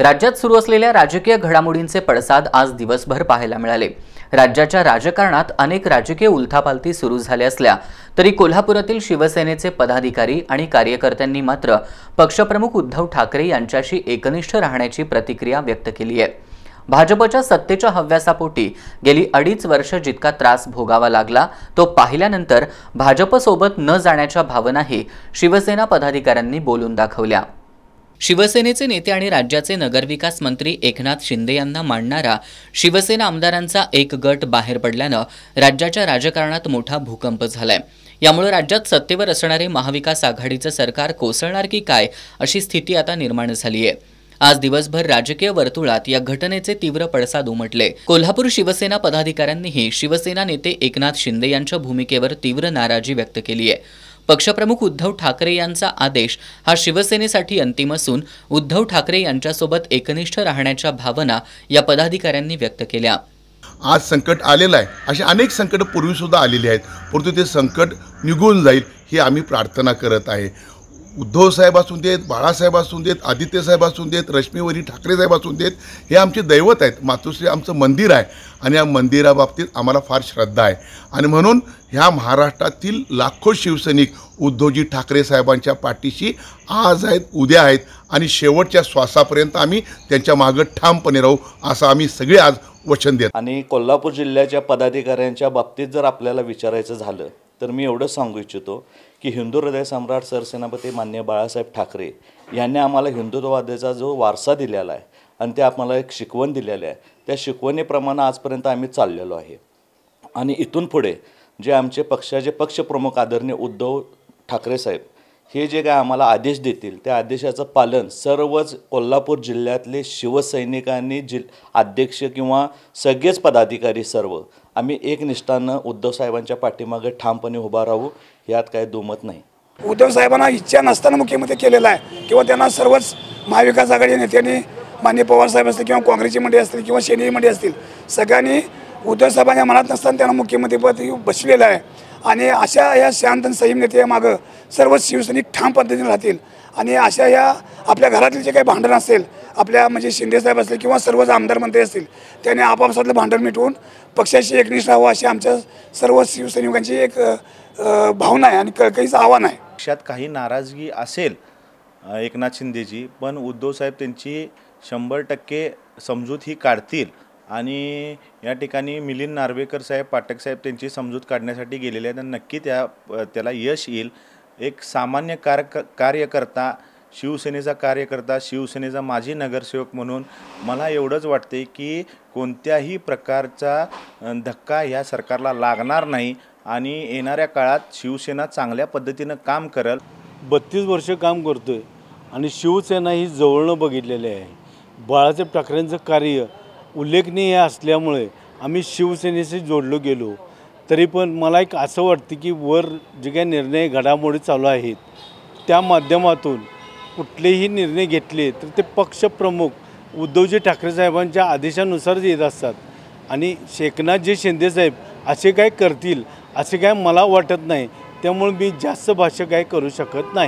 राज्यात सुरू असलेल्या राजकीय घडामोडींचे पडसाद आज दिवसभर पाहायला मिळाले राज्याच्या राजकारणात अनेक राजकीय उलथापालथी सुरू झाल्या असल्या तरी कोल्हापुरातील शिवसेनेचे पदाधिकारी आणि कार्यकर्त्यांनी मात्र पक्षप्रमुख उद्धव ठाकरे यांच्याशी एकनिष्ठ राहण्याची प्रतिक्रिया व्यक्त केली आहे भाजपच्या सत्तेच्या हव्यासापोटी गेली अडीच वर्ष जितका त्रास भोगावा लागला तो पाहिल्यानंतर भाजपसोबत न जाण्याच्या भावनाही शिवसेना पदाधिकाऱ्यांनी बोलून दाखवल्या शिवसेनेचे नेते आणि राज्याचे नगरविकास मंत्री एकनाथ शिंदे यांना मांडणारा शिवसेना आमदारांचा एक गट बाहेर पडल्यानं राज्याच्या राजकारणात मोठा भूकंप झालाय यामुळे राज्यात सत्तेवर असणारे महाविकास आघाडीचं सरकार कोसळणार की काय अशी स्थिती आता निर्माण झाली आहे आज दिवसभर राजकीय वर्तुळात या घटनेचे तीव्र पडसाद उमटले कोल्हापूर शिवसेना पदाधिकाऱ्यांनीही शिवसेना नेते एकनाथ शिंदे यांच्या भूमिकेवर तीव्र नाराजी व्यक्त केली आहे पक्षप्रमुख उद्धव ठाकरे यांचा आदेश हा शिवसेनेसाठी अंतिम असून उद्धव ठाकरे यांच्यासोबत एकनिष्ठ राहण्याच्या भावना या पदाधिकाऱ्यांनी व्यक्त केल्या आज संकट आलेलं आहे असे अनेक संकट पूर्वीसुद्धा आलेली आहेत परंतु ते संकट निघून जाईल ही आम्ही प्रार्थना करत आहे उद्धव साहेब असून देत बाळासाहेब असून देत आदित्य साहेब असून देत रश्मीवरी ठाकरे साहेब असून देत हे आमचे दैवत आहेत मातोश्री आमचं मंदिर आहे आणि या मंदिराबाबतीत आम्हाला फार श्रद्धा आहे आणि म्हणून ह्या महाराष्ट्रातील लाखो शिवसैनिक उद्धवजी ठाकरे साहेबांच्या पाठीशी आज आहेत उद्या आहेत आणि शेवटच्या श्वासापर्यंत आम्ही त्यांच्या मागं ठामपणे राहू असं आम्ही सगळे आज वचन देत आणि कोल्हापूर जिल्ह्याच्या पदाधिकाऱ्यांच्या बाबतीत जर आपल्याला विचारायचं झालं तर मी एवढंच सांगू इच्छितो की हिंदू हृदय सम्राट सरसेनापती मान्य बाळासाहेब ठाकरे यांनी आम्हाला हिंदुत्ववादाचा जो वारसा दिलेला आहे आणि ते आम्हाला एक शिकवण दिलेली आहे त्या शिकवणीप्रमाणे आजपर्यंत आम्ही चाललेलो आहे आणि इथून पुढे जे आमचे पक्षाचे पक्षप्रमुख आदरणीय उद्धव ठाकरे साहेब हे जे काय आम्हाला आदेश देतील त्या आदेशाचं पालन सर्वच कोल्हापूर जिल्ह्यातले शिवसैनिकांनी जिल अध्यक्ष किंवा सगळेच पदाधिकारी सर्व आम्ही एकनिष्ठानं उद्धवसाहेबांच्या पाठीमागे ठामपणे उभा राहू यात काय दुमत नाही उद्धवसाहेबांना इच्छा नसताना मुख्यमंत्री केलेला आहे किंवा त्यांना सर्वच महाविकास आघाडी नेत्यांनी मान्य पवारसाहेब असतील किंवा काँग्रेसची मंडळी असतील किंवा सेनेची मंडळी असतील सगळ्यांनी उद्धवसाहेबांच्या मनात नसताना त्यांना मुख्यमंत्रीपद बसलेलं आहे आणि अशा या शांत आणि संयम नेत्यामागं सर्व शिवसैनिक ठाम पद्धतीने राहतील आणि अशा ह्या आपल्या घरातील जे काही भांडण असेल आपल्या म्हणजे शिंदेसाहेब असतील किंवा सर्वच आमदार मंत्री असतील त्याने आपापसातलं भांडण मिटवून पक्षाशी एकनिष्ठ राहावं अशी आमच्या सर्व शिवसैनिकांची एक भावना आहे आणि कळकईचं आव्हान आहे पक्षात काही नाराजगी असेल एकनाथ शिंदेजी पण उद्धवसाहेब त्यांची शंभर टक्के समजूत ही काढतील आणि या ठिकाणी मिलिंद नार्वेकर साहेब पाठक साहेब त्यांची समजूत काढण्यासाठी गेलेले आहेत आणि नक्की त्या त्याला यश येईल एक सामान्य कार कार्यकर्ता शिवसेनेचा कार्यकर्ता शिवसेनेचा माजी नगरसेवक म्हणून मला एवढंच वाटते की कोणत्याही प्रकारचा धक्का ह्या सरकारला लागणार नाही आणि येणाऱ्या काळात शिवसेना चांगल्या पद्धतीनं काम करेल बत्तीस वर्ष काम करतो आहे आणि शिवसेना ही जवळनं बघितलेली आहे बाळासाहेब ठाकरेंचं कार्य उल्लेखनीय असल्यामुळे आम्ही शिवसेनेशी जोडलो गेलो तरी पण मला एक असं वाटतं की वर जे काही निर्णय घडामोडी चालू आहेत त्या माध्यमातून कुठलेही निर्णय घेतले तर ते पक्षप्रमुख उद्धवजी ठाकरे साहेबांच्या आदेशानुसारच येत असतात आणि शेकनाथजी शिंदेसाहेब असे काय करतील असे काय मला वाटत नाही त्यामुळे मी जास्त भाष्य काय करू शकत नाही